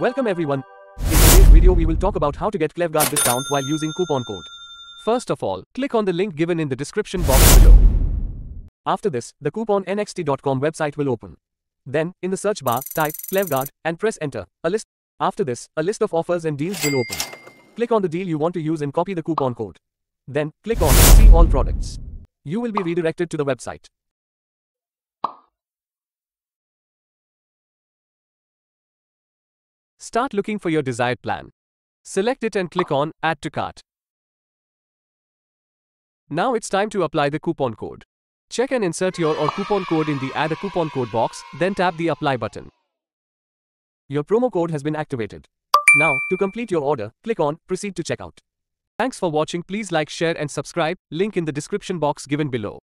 Welcome everyone. In today's video we will talk about how to get ClevGuard discount while using coupon code. First of all, click on the link given in the description box below. After this, the nxt.com website will open. Then, in the search bar, type ClevGuard and press enter. A list. After this, a list of offers and deals will open. Click on the deal you want to use and copy the coupon code. Then, click on See All Products. You will be redirected to the website. Start looking for your desired plan. Select it and click on Add to Cart. Now it's time to apply the coupon code. Check and insert your or coupon code in the Add a coupon code box, then tap the Apply button. Your promo code has been activated. Now, to complete your order, click on Proceed to checkout. Thanks for watching. Please like, share and subscribe. Link in the description box given below.